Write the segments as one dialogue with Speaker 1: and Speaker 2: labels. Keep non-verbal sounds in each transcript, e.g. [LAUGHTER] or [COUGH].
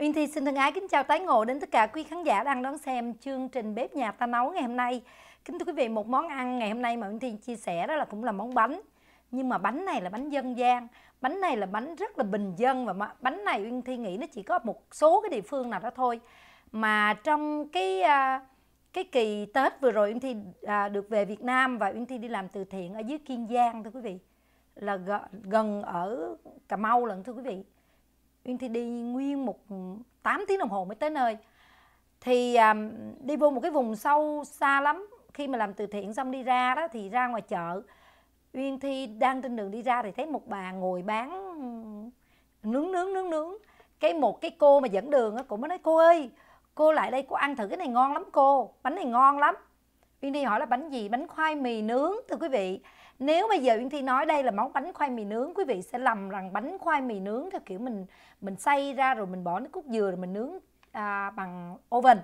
Speaker 1: Uyên Thi xin thân ái kính chào tái ngộ đến tất cả quý khán giả đang đón xem chương trình bếp nhà ta nấu ngày hôm nay. Kính thưa quý vị, một món ăn ngày hôm nay mà Uyên Thi chia sẻ đó là cũng là món bánh. Nhưng mà bánh này là bánh dân gian, bánh này là bánh rất là bình dân và bánh này Uyên Thi nghĩ nó chỉ có một số cái địa phương nào đó thôi. Mà trong cái à, cái kỳ Tết vừa rồi Uyên Thi à, được về Việt Nam và Uyên Thi đi làm từ thiện ở dưới Kiên Giang thưa quý vị. Là gần ở Cà Mau lần thưa quý vị Uyên thì đi nguyên một 8 ừ, tiếng đồng hồ mới tới nơi thì um, đi vô một cái vùng sâu xa lắm khi mà làm từ thiện xong đi ra đó thì ra ngoài chợ Uyên Thi đang trên đường đi ra thì thấy một bà ngồi bán ừ, nướng nướng nướng nướng cái một cái cô mà dẫn đường á cô mới nói cô ơi cô lại đây cô ăn thử cái này ngon lắm cô bánh này ngon lắm Uyên Thi hỏi là bánh gì bánh khoai mì nướng thưa quý vị nếu bây giờ Uyên Thi nói đây là món bánh khoai mì nướng quý vị sẽ lầm rằng bánh khoai mì nướng theo kiểu mình mình xay ra rồi mình bỏ nước cốt dừa rồi mình nướng à, bằng oven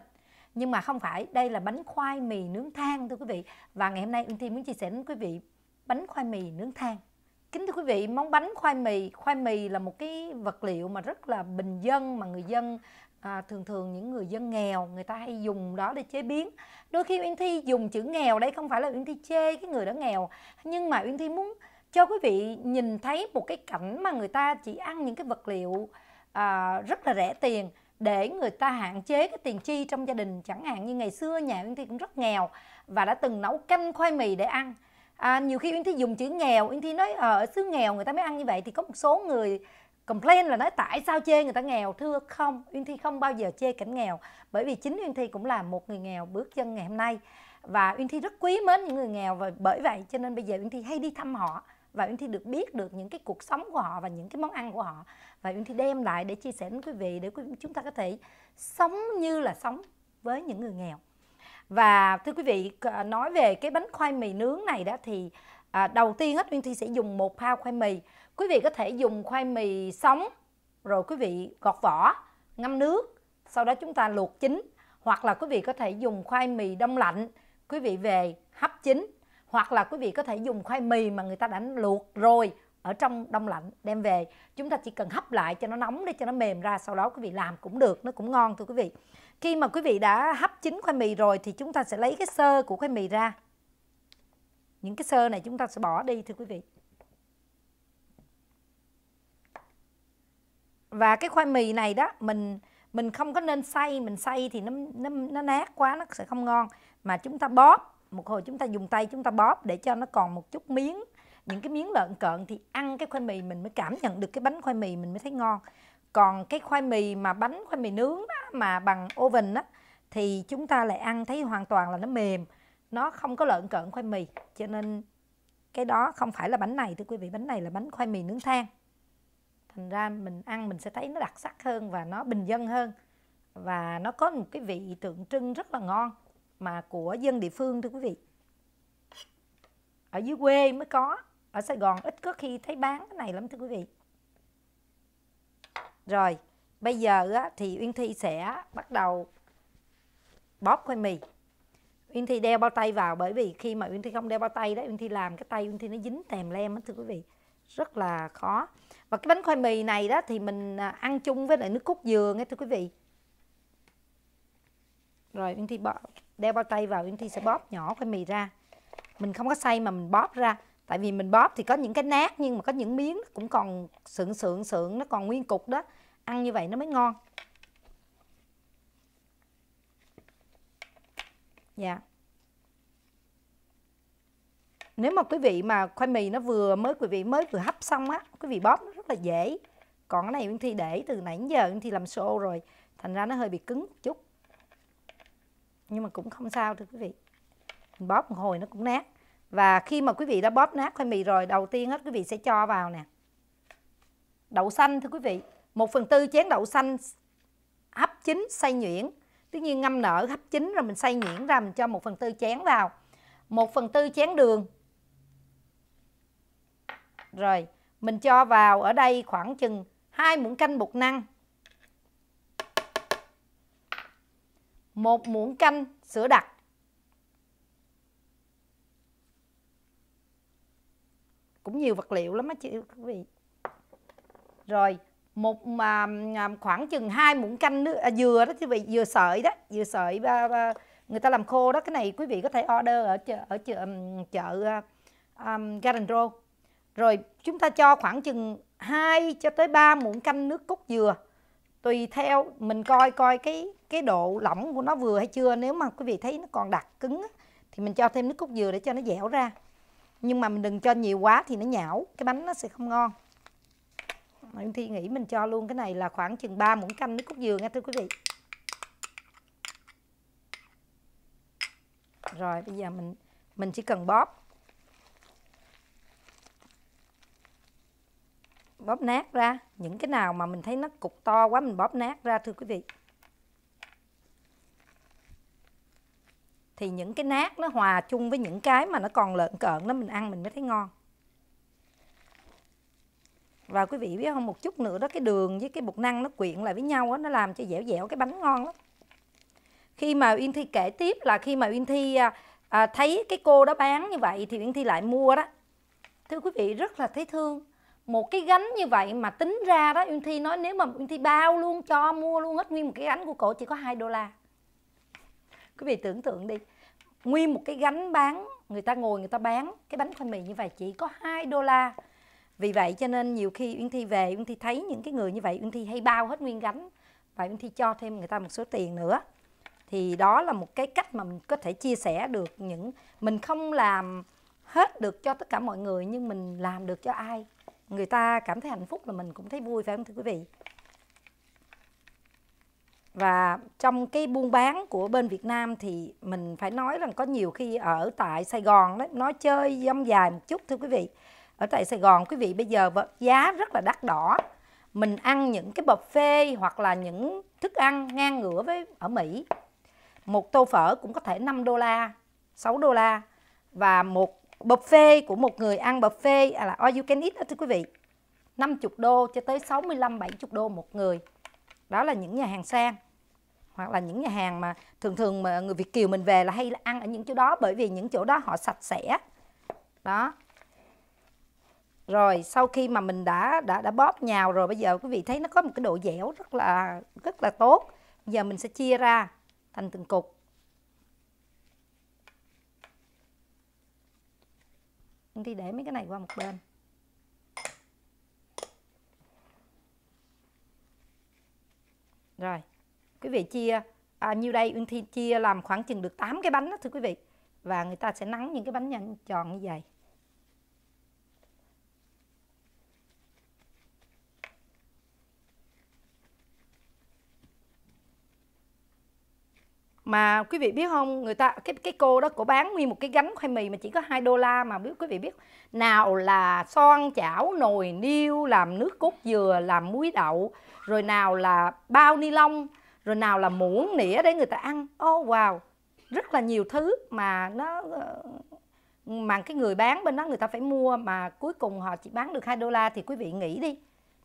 Speaker 1: nhưng mà không phải đây là bánh khoai mì nướng than thưa quý vị và ngày hôm nay Uyên Thi muốn chia sẻ đến quý vị bánh khoai mì nướng than kính thưa quý vị món bánh khoai mì khoai mì là một cái vật liệu mà rất là bình dân mà người dân à, thường thường những người dân nghèo người ta hay dùng đó để chế biến đôi khi uyên thi dùng chữ nghèo đây không phải là uyên thi chê cái người đó nghèo nhưng mà uyên thi muốn cho quý vị nhìn thấy một cái cảnh mà người ta chỉ ăn những cái vật liệu à, rất là rẻ tiền để người ta hạn chế cái tiền chi trong gia đình chẳng hạn như ngày xưa nhà uyên thi cũng rất nghèo và đã từng nấu canh khoai mì để ăn à, nhiều khi uyên thi dùng chữ nghèo uyên thi nói ờ, ở xứ nghèo người ta mới ăn như vậy thì có một số người complain là nói tại sao chê người ta nghèo thưa không uyên thi không bao giờ chê cảnh nghèo bởi vì chính uyên thi cũng là một người nghèo bước chân ngày hôm nay và uyên thi rất quý mến những người nghèo và bởi vậy cho nên bây giờ uyên thi hay đi thăm họ và uyên thi được biết được những cái cuộc sống của họ và những cái món ăn của họ và uyên thi đem lại để chia sẻ với quý vị để chúng ta có thể sống như là sống với những người nghèo và thưa quý vị à, nói về cái bánh khoai mì nướng này đó thì à, đầu tiên hết uyên thi sẽ dùng một pound khoai mì Quý vị có thể dùng khoai mì sống rồi quý vị gọt vỏ, ngâm nước, sau đó chúng ta luộc chín hoặc là quý vị có thể dùng khoai mì đông lạnh, quý vị về hấp chín hoặc là quý vị có thể dùng khoai mì mà người ta đã luộc rồi ở trong đông lạnh đem về chúng ta chỉ cần hấp lại cho nó nóng để cho nó mềm ra sau đó quý vị làm cũng được nó cũng ngon thưa quý vị khi mà quý vị đã hấp chín khoai mì rồi thì chúng ta sẽ lấy cái sơ của khoai mì ra những cái sơ này chúng ta sẽ bỏ đi thưa quý vị và cái khoai mì này đó mình mình không có nên xay mình xay thì nó nó nó nát quá nó sẽ không ngon mà chúng ta bóp một hồi chúng ta dùng tay chúng ta bóp để cho nó còn một chút miếng những cái miếng lợn cợn thì ăn cái khoai mì mình mới cảm nhận được cái bánh khoai mì mình mới thấy ngon còn cái khoai mì mà bánh khoai mì nướng đó, mà bằng oven đó thì chúng ta lại ăn thấy hoàn toàn là nó mềm nó không có lợn cợn khoai mì cho nên cái đó không phải là bánh này thưa quý vị bánh này là bánh khoai mì nướng than thành ra mình ăn mình sẽ thấy nó đặc sắc hơn và nó bình dân hơn và nó có một cái vị tượng trưng rất là ngon mà của dân địa phương thưa quý vị ở dưới quê mới có ở Sài Gòn ít có khi thấy bán cái này lắm thưa quý vị rồi bây giờ thì Uyên Thi sẽ bắt đầu bóp khoai mì Uyên Thi đeo bao tay vào bởi vì khi mà Uyên Thi không đeo bao tay đó Uyên Thi làm cái tay Uyên Thi nó dính tèm lem á thưa quý vị rất là khó và cái bánh khoai mì này đó thì mình à, ăn chung với lại nước cốt dừa nghe thưa quý vị rồi Uyên Thi bóp, đeo bao tay vào Uyên Thi sẽ bóp nhỏ khoai mì ra mình không có xay mà mình bóp ra tại vì mình bóp thì có những cái nát nhưng mà có những miếng cũng còn sượng sượng sượng nó còn nguyên cục đó ăn như vậy nó mới ngon dạ yeah nếu mà quý vị mà khoai mì nó vừa mới quý vị mới vừa hấp xong á quý vị bóp nó rất là dễ còn cái này Uyên Thi để từ nãy giờ Uyên Thi làm xô rồi thành ra nó hơi bị cứng một chút nhưng mà cũng không sao thưa quý vị mình bóp một hồi nó cũng nát và khi mà quý vị đã bóp nát khoai mì rồi đầu tiên hết quý vị sẽ cho vào nè đậu xanh thưa quý vị một phần tư chén đậu xanh hấp chín xay nhuyễn tất nhiên ngâm nở hấp chín rồi mình xay nhuyễn ra mình cho một phần tư chén vào một phần tư chén đường rồi, mình cho vào ở đây khoảng chừng hai muỗng canh bột năng. một muỗng canh sữa đặc. Cũng nhiều vật liệu lắm á chị quý vị. Rồi, một mà à, khoảng chừng hai muỗng canh nước à, dừa đó quý vị, dừa sợi đó, dừa sợi ba, ba, người ta làm khô đó, cái này quý vị có thể order ở chợ ở chợ chợ um, Garden Road rồi chúng ta cho khoảng chừng 2 cho tới 3 muỗng canh nước cốt dừa. Tùy theo mình coi coi cái cái độ lỏng của nó vừa hay chưa. Nếu mà quý vị thấy nó còn đặc cứng thì mình cho thêm nước cốt dừa để cho nó dẻo ra. Nhưng mà mình đừng cho nhiều quá thì nó nhão, cái bánh nó sẽ không ngon. Nguyễn Thi nghĩ mình cho luôn cái này là khoảng chừng 3 muỗng canh nước cốt dừa nghe thưa quý vị. Rồi bây giờ mình mình chỉ cần bóp bóp nát ra những cái nào mà mình thấy nó cục to quá mình bóp nát ra thưa quý vị thì những cái nát nó hòa chung với những cái mà nó còn lợn cợn đó mình ăn mình mới thấy ngon và quý vị biết không một chút nữa đó cái đường với cái bột năng nó quyện lại với nhau đó, nó làm cho dẻo dẻo cái bánh ngon lắm khi mà uyên thi kể tiếp là khi mà uyên thi à, à thấy cái cô đó bán như vậy thì uyên thi lại mua đó thưa quý vị rất là thấy thương một cái gánh như vậy mà tính ra đó Uyên Thi nói nếu mà Uyên Thi bao luôn cho mua luôn hết nguyên một cái gánh của cổ chỉ có 2 đô la quý vị tưởng tượng đi nguyên một cái gánh bán người ta ngồi người ta bán cái bánh khoai mì như vậy chỉ có 2 đô la vì vậy cho nên nhiều khi Uyên Thi về Uyên Thi thấy những cái người như vậy Uyên Thi hay bao hết nguyên gánh và Uyên Thi cho thêm người ta một số tiền nữa thì đó là một cái cách mà mình có thể chia sẻ được những mình không làm hết được cho tất cả mọi người nhưng mình làm được cho ai người ta cảm thấy hạnh phúc là mình cũng thấy vui phải không thưa quý vị và trong cái buôn bán của bên Việt Nam thì mình phải nói rằng có nhiều khi ở tại Sài Gòn đấy nói chơi dông dài một chút thưa quý vị ở tại Sài Gòn quý vị bây giờ giá rất là đắt đỏ mình ăn những cái buffet hoặc là những thức ăn ngang ngửa với ở Mỹ một tô phở cũng có thể 5 đô la 6 đô la và một buffet của một người ăn buffet à là all you can eat đó thưa quý vị 50 đô cho tới 65 70 đô một người. Đó là những nhà hàng sang hoặc là những nhà hàng mà thường thường mà người Việt kiều mình về là hay là ăn ở những chỗ đó bởi vì những chỗ đó họ sạch sẽ. Đó. Rồi sau khi mà mình đã đã đã bóp nhào rồi bây giờ quý vị thấy nó có một cái độ dẻo rất là rất là tốt. giờ mình sẽ chia ra thành từng cục. Mình thì để mấy cái này qua một bên Rồi Quý vị chia à, Nhiêu đây Uyên Thi chia làm khoảng chừng được 8 cái bánh đó thưa quý vị Và người ta sẽ nắng những cái bánh nhanh tròn như vậy mà quý vị biết không người ta cái cái cô đó cổ bán nguyên một cái gánh khoai mì mà chỉ có 2 đô la mà biết quý vị biết nào là son chảo nồi niêu làm nước cốt dừa làm muối đậu rồi nào là bao ni lông rồi nào là muỗng nĩa để người ta ăn oh wow rất là nhiều thứ mà nó ờ, mà cái người bán bên đó người ta phải mua mà cuối cùng họ chỉ bán được 2 đô la thì quý vị nghĩ đi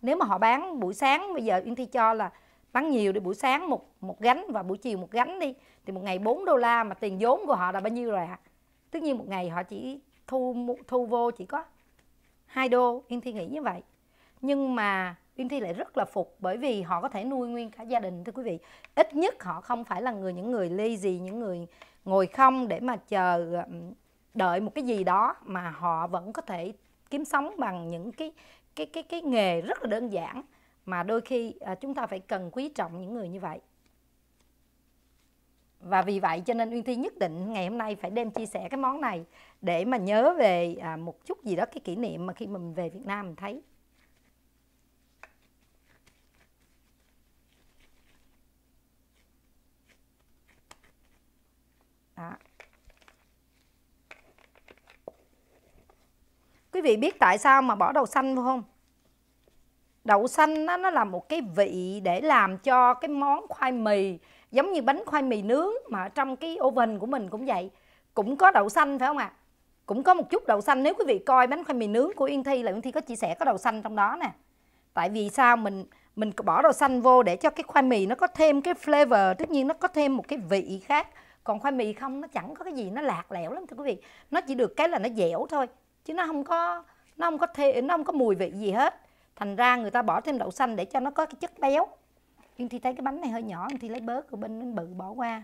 Speaker 1: nếu mà họ bán buổi sáng bây giờ Uyên Thi cho là bán nhiều đi buổi sáng một một gánh và buổi chiều một gánh đi thì một ngày 4 đô la mà tiền vốn của họ là bao nhiêu rồi ạ? À? Tất nhiên một ngày họ chỉ thu thu vô chỉ có hai đô, Yên Thi nghĩ như vậy. Nhưng mà Yên Thi lại rất là phục bởi vì họ có thể nuôi nguyên cả gia đình thưa quý vị. Ít nhất họ không phải là người những người gì những người ngồi không để mà chờ đợi một cái gì đó mà họ vẫn có thể kiếm sống bằng những cái cái cái cái nghề rất là đơn giản mà đôi khi à, chúng ta phải cần quý trọng những người như vậy và vì vậy cho nên uyên thi nhất định ngày hôm nay phải đem chia sẻ cái món này để mà nhớ về à, một chút gì đó cái kỷ niệm mà khi mình về việt nam mình thấy đó. quý vị biết tại sao mà bỏ đầu xanh vô không đậu xanh nó, nó là một cái vị để làm cho cái món khoai mì giống như bánh khoai mì nướng mà trong cái oven của mình cũng vậy cũng có đậu xanh phải không ạ à? cũng có một chút đậu xanh nếu quý vị coi bánh khoai mì nướng của Yên Thi là Yên Thi có chia sẻ có đậu xanh trong đó nè tại vì sao mình mình bỏ đậu xanh vô để cho cái khoai mì nó có thêm cái flavor tất nhiên nó có thêm một cái vị khác còn khoai mì không nó chẳng có cái gì nó lạc lẽo lắm thưa quý vị nó chỉ được cái là nó dẻo thôi chứ nó không có nó không có thêm nó không có mùi vị gì hết thành ra người ta bỏ thêm đậu xanh để cho nó có cái chất béo nhưng thì thấy cái bánh này hơi nhỏ thì lấy bớt của bên bánh bự bỏ qua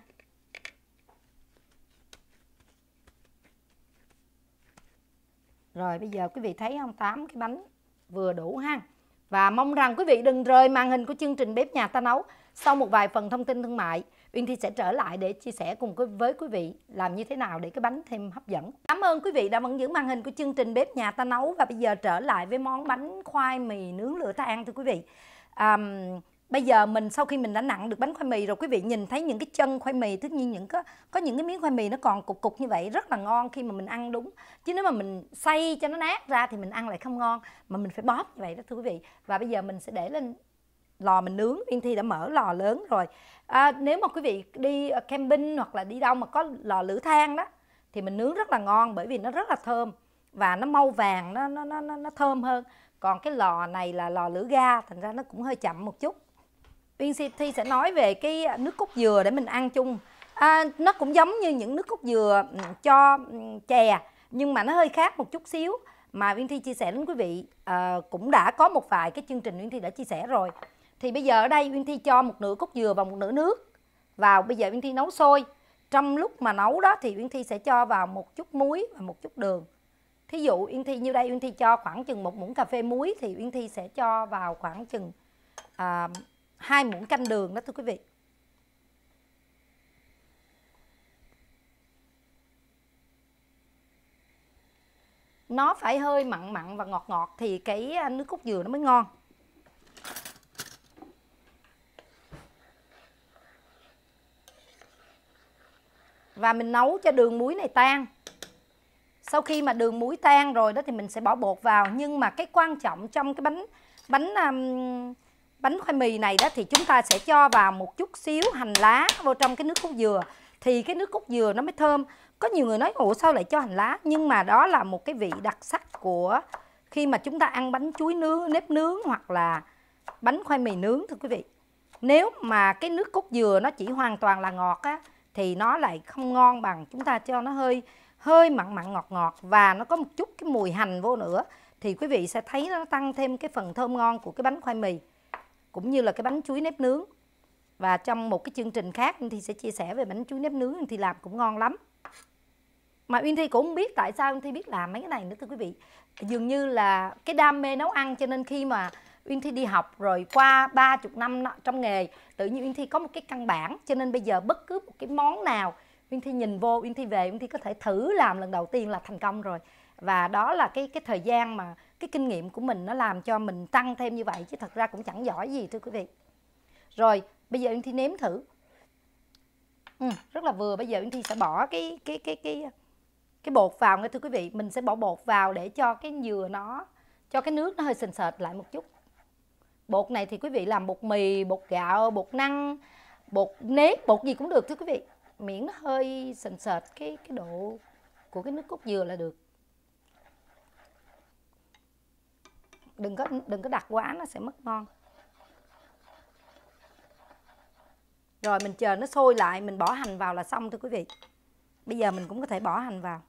Speaker 1: rồi bây giờ quý vị thấy không tám cái bánh vừa đủ ha và mong rằng quý vị đừng rời màn hình của chương trình bếp nhà ta nấu sau một vài phần thông tin thương mại Uyên Thi sẽ trở lại để chia sẻ cùng với quý vị làm như thế nào để cái bánh thêm hấp dẫn. Cảm ơn quý vị đã vẫn giữ màn hình của chương trình Bếp Nhà Ta Nấu và bây giờ trở lại với món bánh khoai mì nướng lửa ta ăn thưa quý vị. À, bây giờ mình sau khi mình đã nặng được bánh khoai mì rồi quý vị nhìn thấy những cái chân khoai mì tất nhiên những có, có những cái miếng khoai mì nó còn cục cục như vậy rất là ngon khi mà mình ăn đúng chứ nếu mà mình xay cho nó nát ra thì mình ăn lại không ngon mà mình phải bóp như vậy đó thưa quý vị và bây giờ mình sẽ để lên lò mình nướng viên Thi đã mở lò lớn rồi à, nếu mà quý vị đi ờ, camping hoặc là đi đâu mà có lò lửa than đó thì mình nướng rất là ngon bởi vì nó rất là thơm và nó mau vàng nó nó nó nó thơm hơn còn cái lò này là lò lửa ga thành ra nó cũng hơi chậm một chút Viên Thi sẽ nói về cái ờ, nước cốt dừa để mình ăn chung à, nó cũng giống như những nước cốt dừa ừ, cho ừ, chè nhưng mà nó hơi khác một chút xíu mà viên Thi chia sẻ đến quý vị à, cũng đã có một vài cái chương trình viên Thi đã chia sẻ rồi thì bây giờ ở đây Uyên Thi cho một nửa cốt dừa và một nửa nước vào bây giờ Uyên Thi nấu sôi trong lúc mà nấu đó thì Uyên Thi sẽ cho vào một chút muối và một chút đường thí dụ Uyên Thi như đây Uyên Thi cho khoảng chừng một muỗng cà phê muối thì Uyên Thi sẽ cho vào khoảng chừng à, hai muỗng canh đường đó thưa quý vị nó phải hơi mặn mặn và ngọt ngọt thì cái nước cốt dừa nó mới ngon và mình nấu cho đường muối này tan sau khi mà đường muối tan rồi đó thì mình sẽ bỏ bột vào nhưng mà cái quan trọng trong cái bánh bánh um, bánh khoai mì này đó thì chúng ta sẽ cho vào một chút xíu hành lá vào trong cái nước cốt dừa thì cái nước cốt dừa nó mới thơm có nhiều người nói ủa sao lại cho hành lá nhưng mà đó là một cái vị đặc sắc của khi mà chúng ta ăn bánh chuối nướng nếp nướng hoặc là bánh khoai mì nướng thưa quý vị nếu mà cái nước cốt dừa nó chỉ hoàn toàn là ngọt á thì nó lại không ngon bằng chúng ta cho nó hơi hơi mặn mặn ngọt ngọt và nó có một chút cái mùi hành vô nữa thì quý vị sẽ thấy nó tăng thêm cái phần thơm ngon của cái bánh khoai mì cũng như là cái bánh chuối nếp nướng và trong một cái chương trình khác thì sẽ chia sẻ về bánh chuối nếp nướng thì làm cũng ngon lắm mà uyên thi cũng không biết tại sao uyên thi biết làm mấy cái này nữa thưa quý vị dường như là cái đam mê nấu ăn cho nên khi mà Uyên Thi đi học rồi qua 30 năm trong nghề tự nhiên Uyên Thi có một cái căn bản cho nên bây giờ bất cứ một cái món nào Uyên Thi nhìn vô Uyên Thi về Uyên Thi có thể thử làm lần đầu tiên là thành công rồi và đó là cái cái thời gian mà cái kinh nghiệm của mình nó làm cho mình tăng thêm như vậy chứ thật ra cũng chẳng giỏi gì thưa quý vị rồi bây giờ Uyên Thi nếm thử ừ, rất là vừa bây giờ Uyên Thi sẽ bỏ cái cái cái cái cái bột vào nghe thưa quý vị mình sẽ bỏ bột vào để cho cái dừa nó cho cái nước nó hơi sền sệt lại một chút bột này thì quý vị làm bột mì bột gạo bột năng bột nếp bột gì cũng được thưa quý vị miễn nó hơi sền sệt cái cái độ của cái nước cốt dừa là được đừng có đừng có đặt quá nó sẽ mất ngon rồi mình chờ nó sôi lại mình bỏ hành vào là xong thưa quý vị bây giờ mình cũng có thể bỏ hành vào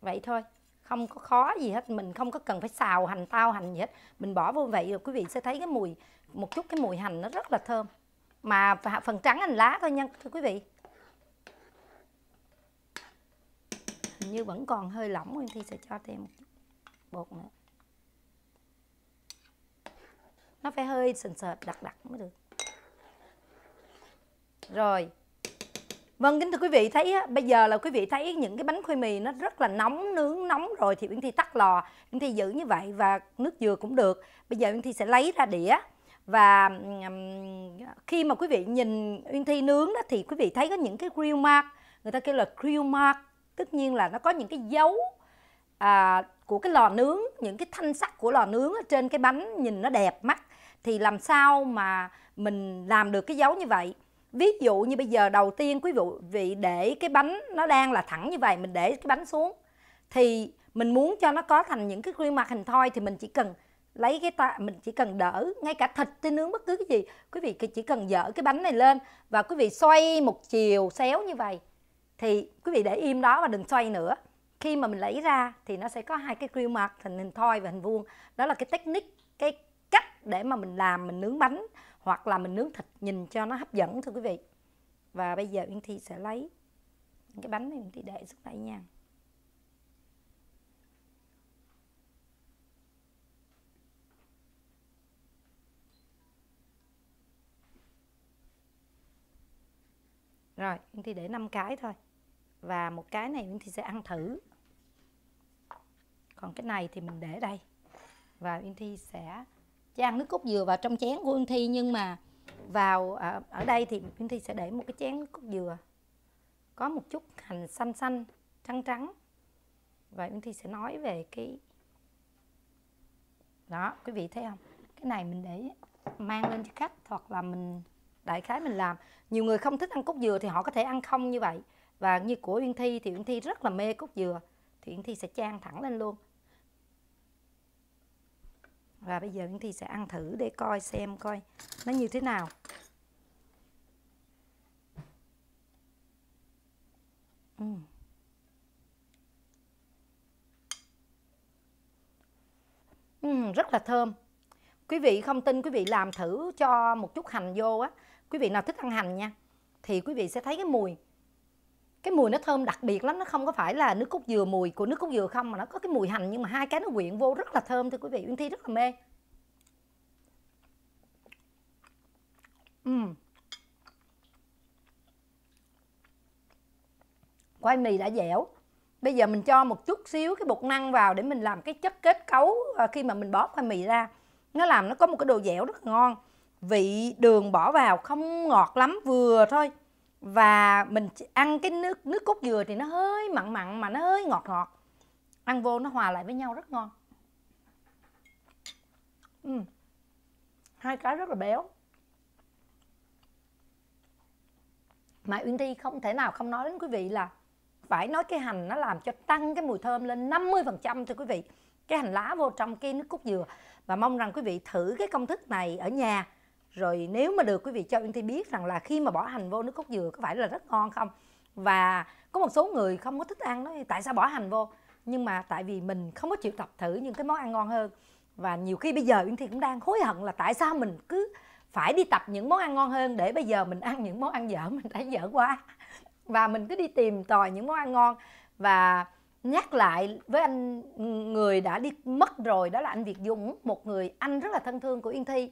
Speaker 1: vậy thôi không có khó gì hết mình không có cần phải xào hành tao hành gì hết mình bỏ vô vậy rồi quý vị sẽ thấy cái mùi một chút cái mùi hành nó rất là thơm mà phần trắng hành lá thôi nha thưa quý vị hình như vẫn còn hơi lỏng nên thi sẽ cho thêm một chút bột nữa nó phải hơi sần sệt đặc đặc mới được rồi Vâng, kính thưa quý vị thấy bây giờ là quý vị thấy những cái bánh khoai mì nó rất là nóng, nướng nóng rồi thì Uyển Thi tắt lò, Uyển Thi giữ như vậy và nước dừa cũng được. Bây giờ Uyển Thi sẽ lấy ra đĩa và khi mà quý vị nhìn Uyên Thi nướng đó thì quý vị thấy có những cái grill mark, người ta kêu là grill mark, tất nhiên là nó có những cái dấu à, của cái lò nướng, những cái thanh sắt của lò nướng ở trên cái bánh nhìn nó đẹp mắt thì làm sao mà mình làm được cái dấu như vậy? ví dụ như bây giờ đầu tiên quý vị để cái bánh nó đang là thẳng như vậy mình để cái bánh xuống thì mình muốn cho nó có thành những cái khuôn mặt hình thoi thì mình chỉ cần lấy cái ta mình chỉ cần đỡ ngay cả thịt tươi nướng bất cứ cái gì quý vị chỉ cần dở cái bánh này lên và quý vị xoay một chiều xéo như vậy thì quý vị để im đó và đừng xoay nữa khi mà mình lấy ra thì nó sẽ có hai cái khuôn mặt hình hình thoi và hình vuông đó là cái technique cái cách để mà mình làm mình nướng bánh hoặc là mình nướng thịt nhìn cho nó hấp dẫn thưa quý vị và bây giờ Uyên Thi sẽ lấy những cái bánh này Uyên Thi để xuống đây nha Rồi, Uyên Thi để 5 cái thôi Và một cái này Uyên Thi sẽ ăn thử Còn cái này thì mình để đây Và Uyên Thi sẽ chan nước cốt dừa vào trong chén của Uyên Thi nhưng mà vào ở, à, ở đây thì Uyên Thi sẽ để một cái chén nước cốt dừa có một chút hành xanh xanh trắng trắng và Uyên Thi sẽ nói về cái đó quý vị thấy không cái này mình để mang lên cho khách hoặc là mình đại khái mình làm nhiều người không thích ăn cốt dừa thì họ có thể ăn không như vậy và như của Uyên Thi thì Uyên Thi rất là mê cốt dừa thì Uyên Thi sẽ trang thẳng lên luôn và bây giờ thì sẽ ăn thử để coi xem coi nó như thế nào uhm. Uhm, rất là thơm quý vị không tin quý vị làm thử cho một chút hành vô á quý vị nào thích ăn hành nha thì quý vị sẽ thấy cái mùi cái mùi nó thơm đặc biệt lắm nó không có phải là nước cốt dừa mùi của nước cốt dừa không mà nó có cái mùi hành nhưng mà hai cái nó quyện vô rất là thơm thưa quý vị uyên thi rất là mê uhm. quay mì đã dẻo bây giờ mình cho một chút xíu cái bột năng vào để mình làm cái chất kết cấu à, khi mà mình bóp khoai mì ra nó làm nó có một cái độ dẻo rất là ngon vị đường bỏ vào không ngọt lắm vừa thôi và mình ăn cái nước nước cốt dừa thì nó hơi mặn mặn mà nó hơi ngọt ngọt ăn vô nó hòa lại với nhau rất ngon uhm. hai cái rất là béo mà Uyên Thi không thể nào không nói đến quý vị là phải nói cái hành nó làm cho tăng cái mùi thơm lên 50% thưa quý vị cái hành lá vô trong cái nước cốt dừa và mong rằng quý vị thử cái công thức này ở nhà rồi nếu mà được quý vị cho anh Thi biết rằng là khi mà bỏ hành vô nước cốt dừa có phải là rất ngon không và có một số người không có thích ăn nói tại sao bỏ hành vô nhưng mà tại vì mình không có chịu tập thử những cái món ăn ngon hơn và nhiều khi bây giờ Uyên Thi cũng đang hối hận là tại sao mình cứ phải đi tập những món ăn ngon hơn để bây giờ mình ăn những món ăn dở mình thấy dở quá và mình cứ đi tìm tòi những món ăn ngon và nhắc lại với anh người đã đi mất rồi đó là anh Việt Dũng một người anh rất là thân thương của Yên Thi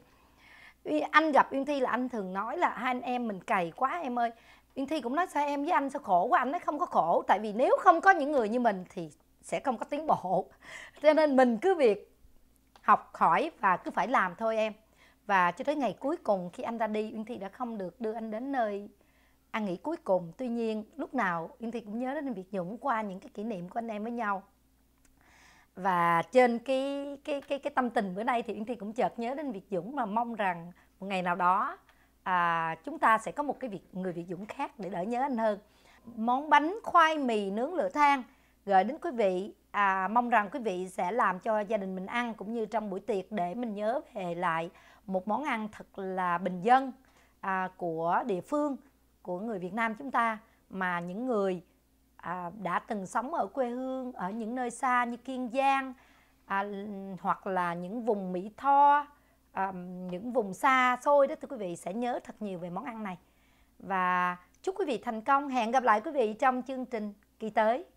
Speaker 1: anh gặp uyên thi là anh thường nói là hai anh em mình cày quá em ơi uyên thi cũng nói sao em với anh sao khổ quá anh nói không có khổ tại vì nếu không có những người như mình thì sẽ không có tiến bộ [LAUGHS] cho nên mình cứ việc học hỏi và cứ phải làm thôi em và cho tới ngày cuối cùng khi anh ra đi uyên thi đã không được đưa anh đến nơi ăn nghỉ cuối cùng tuy nhiên lúc nào uyên thi cũng nhớ đến việc dũng qua những cái kỷ niệm của anh em với nhau và trên cái cái cái cái tâm tình bữa nay thì Uyên Thi cũng chợt nhớ đến Việt Dũng mà mong rằng một ngày nào đó à, chúng ta sẽ có một cái việc người Việt Dũng khác để đỡ nhớ anh hơn món bánh khoai mì nướng lửa than gửi đến quý vị à, mong rằng quý vị sẽ làm cho gia đình mình ăn cũng như trong buổi tiệc để mình nhớ về lại một món ăn thật là bình dân à, của địa phương của người Việt Nam chúng ta mà những người à, đã từng sống ở quê hương ở những nơi xa như kiên giang à, hoặc là những vùng mỹ tho à, những vùng xa xôi đó thưa quý vị sẽ nhớ thật nhiều về món ăn này và chúc quý vị thành công hẹn gặp lại quý vị trong chương trình kỳ tới